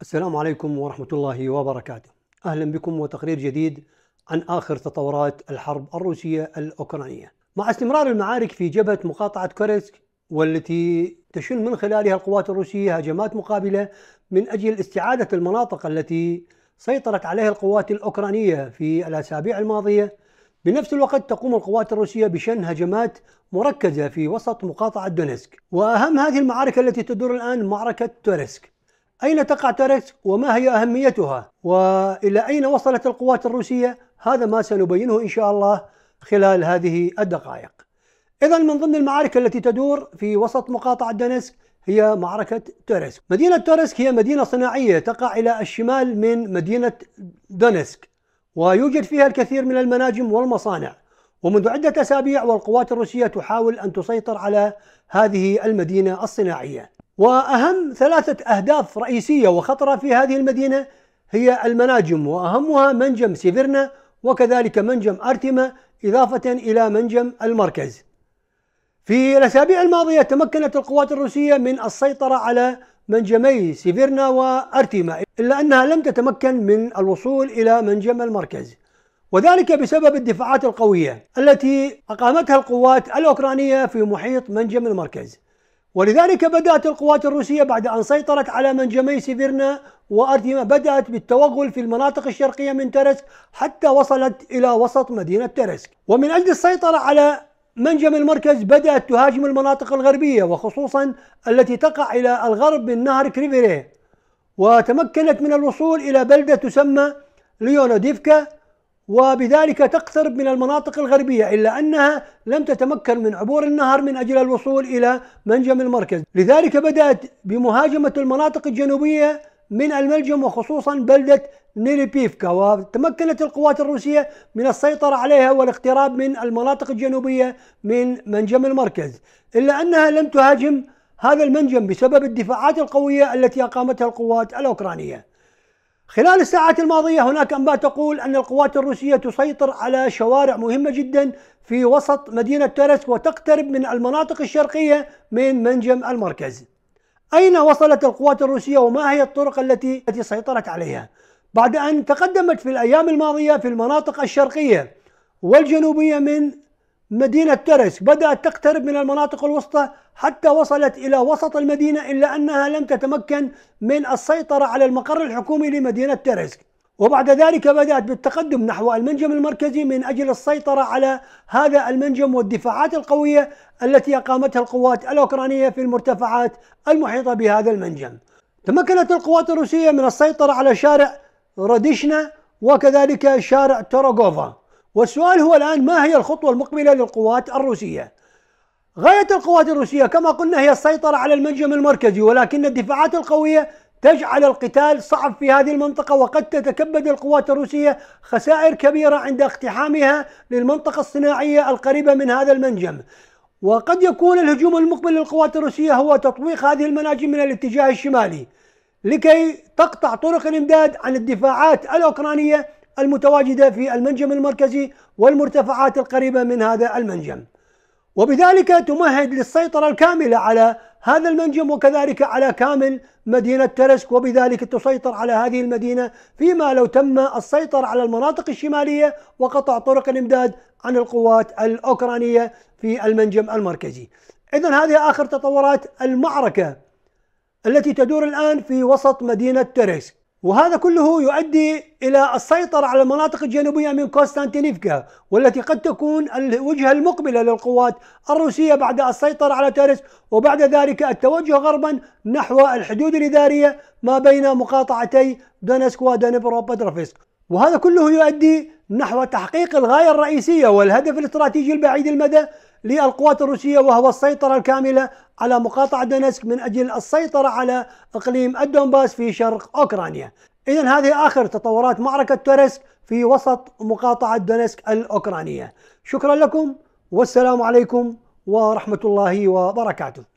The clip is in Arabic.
السلام عليكم ورحمة الله وبركاته. أهلا بكم وتقرير جديد عن آخر تطورات الحرب الروسية الأوكرانية. مع استمرار المعارك في جبهة مقاطعة كوريسك والتي تشن من خلالها القوات الروسية هجمات مقابلة من أجل استعادة المناطق التي سيطرت عليها القوات الأوكرانية في الأسابيع الماضية بنفس الوقت تقوم القوات الروسية بشن هجمات مركزة في وسط مقاطعة دونيسك وأهم هذه المعارك التي تدور الآن معركة توريسك أين تقع تركس وما هي أهميتها وإلى أين وصلت القوات الروسية هذا ما سنبينه إن شاء الله خلال هذه الدقائق إذا من ضمن المعارك التي تدور في وسط مقاطعة دنسك هي معركة تورسك مدينة تورسك هي مدينة صناعية تقع إلى الشمال من مدينة دونسك ويوجد فيها الكثير من المناجم والمصانع ومنذ عدة أسابيع والقوات الروسية تحاول أن تسيطر على هذه المدينة الصناعية واهم ثلاثه اهداف رئيسيه وخطره في هذه المدينه هي المناجم واهمها منجم سيفيرنا وكذلك منجم ارتيما اضافه الى منجم المركز. في الاسابيع الماضيه تمكنت القوات الروسيه من السيطره على منجمي سيفيرنا وارتيما الا انها لم تتمكن من الوصول الى منجم المركز. وذلك بسبب الدفاعات القويه التي اقامتها القوات الاوكرانيه في محيط منجم المركز. ولذلك بدأت القوات الروسية بعد أن سيطرت على منجمي سيفيرنا وأرتيما بدأت بالتوغل في المناطق الشرقية من ترسك حتى وصلت إلى وسط مدينة ترسك ومن أجل السيطرة على منجم المركز بدأت تهاجم المناطق الغربية وخصوصا التي تقع إلى الغرب من نهر كريفيري وتمكنت من الوصول إلى بلدة تسمى ليونوديفكا وبذلك تقترب من المناطق الغربية إلا أنها لم تتمكن من عبور النهر من أجل الوصول إلى منجم المركز لذلك بدأت بمهاجمة المناطق الجنوبية من الملجم وخصوصا بلدة نيليبيفكا وتمكنت القوات الروسية من السيطرة عليها والاقتراب من المناطق الجنوبية من منجم المركز إلا أنها لم تهاجم هذا المنجم بسبب الدفاعات القوية التي أقامتها القوات الأوكرانية خلال الساعات الماضية هناك أنباء تقول أن القوات الروسية تسيطر على شوارع مهمة جدا في وسط مدينة ترسك وتقترب من المناطق الشرقية من منجم المركز أين وصلت القوات الروسية وما هي الطرق التي سيطرت عليها بعد أن تقدمت في الأيام الماضية في المناطق الشرقية والجنوبية من مدينة ترسك بدأت تقترب من المناطق الوسطى حتى وصلت إلى وسط المدينة إلا أنها لم تتمكن من السيطرة على المقر الحكومي لمدينة ترسك وبعد ذلك بدأت بالتقدم نحو المنجم المركزي من أجل السيطرة على هذا المنجم والدفاعات القوية التي أقامتها القوات الأوكرانية في المرتفعات المحيطة بهذا المنجم تمكنت القوات الروسية من السيطرة على شارع راديشنا وكذلك شارع توروغوفا والسؤال هو الآن ما هي الخطوة المقبلة للقوات الروسية؟ غاية القوات الروسية كما قلنا هي السيطرة على المنجم المركزي ولكن الدفاعات القوية تجعل القتال صعب في هذه المنطقة وقد تتكبد القوات الروسية خسائر كبيرة عند اقتحامها للمنطقة الصناعية القريبة من هذا المنجم وقد يكون الهجوم المقبل للقوات الروسية هو تطويق هذه المناجم من الاتجاه الشمالي لكي تقطع طرق الامداد عن الدفاعات الأوكرانية المتواجدة في المنجم المركزي والمرتفعات القريبة من هذا المنجم وبذلك تمهد للسيطرة الكاملة على هذا المنجم وكذلك على كامل مدينة ترسك وبذلك تسيطر على هذه المدينة فيما لو تم السيطرة على المناطق الشمالية وقطع طرق الإمداد عن القوات الأوكرانية في المنجم المركزي إذا هذه آخر تطورات المعركة التي تدور الآن في وسط مدينة ترسك وهذا كله يؤدي إلى السيطرة على المناطق الجنوبية من كوستانتينيفكا والتي قد تكون الوجهة المقبلة للقوات الروسية بعد السيطرة على تارس وبعد ذلك التوجه غربا نحو الحدود الإدارية ما بين مقاطعتي دونسك ودنبرو بدرفيسك وهذا كله يؤدي نحو تحقيق الغاية الرئيسية والهدف الاستراتيجي البعيد المدى للقوات الروسية وهو السيطرة الكاملة على مقاطعة دونيسك من أجل السيطرة على إقليم الدونباس في شرق أوكرانيا إذا هذه آخر تطورات معركة تورسك في وسط مقاطعة دونيسك الأوكرانية شكرا لكم والسلام عليكم ورحمة الله وبركاته